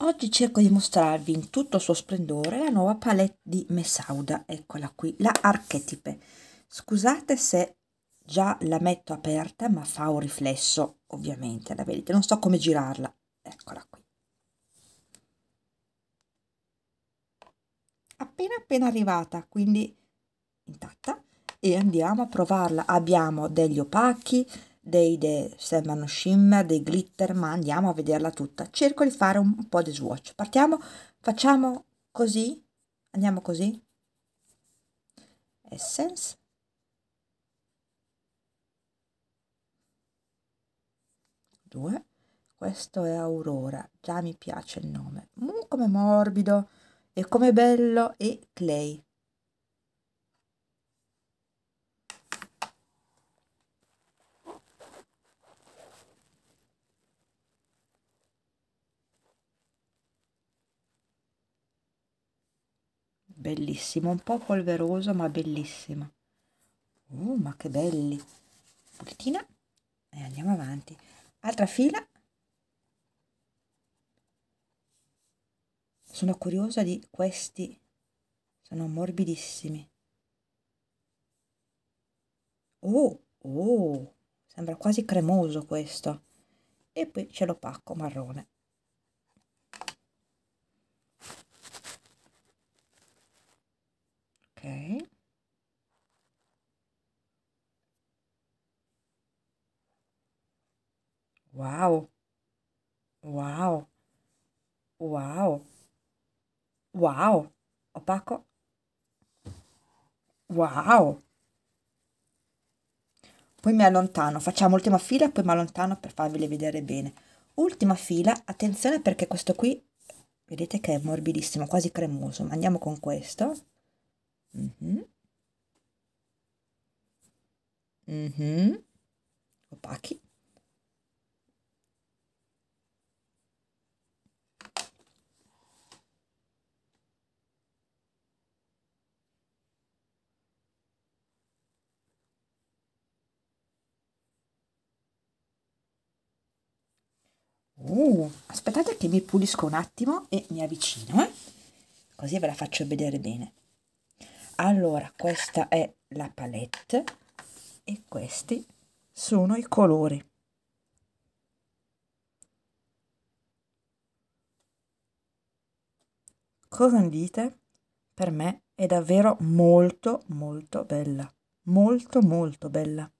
Oggi cerco di mostrarvi in tutto il suo splendore la nuova palette di Mesauda, eccola qui, la Archetipe. Scusate se già la metto aperta ma fa un riflesso ovviamente, la vedete, non so come girarla, eccola qui. Appena appena arrivata, quindi intatta, e andiamo a provarla. Abbiamo degli opachi, dei de Stefano Shimmer, dei glitter, ma andiamo a vederla tutta. Cerco di fare un, un po' di swatch. Partiamo, facciamo così, andiamo così. Essence. Due. Questo è Aurora, già mi piace il nome. Mm, come morbido e come bello e clay. bellissimo un po polveroso ma bellissimo uh, ma che belli pulitina e eh, andiamo avanti altra fila sono curiosa di questi sono morbidissimi oh oh sembra quasi cremoso questo e poi c'è l'opacco marrone Wow. Wow. Wow. Wow. Opaco. Wow. Poi mi allontano, facciamo l'ultima fila e poi mi allontano per farvele vedere bene. Ultima fila, attenzione perché questo qui, vedete che è morbidissimo, quasi cremoso. Ma andiamo con questo. Mm -hmm. Mm -hmm. Opachi. Uh, aspettate che mi pulisco un attimo e mi avvicino, eh? così ve la faccio vedere bene. Allora, questa è la palette e questi sono i colori. Cosa ne dite? Per me è davvero molto molto bella, molto molto bella.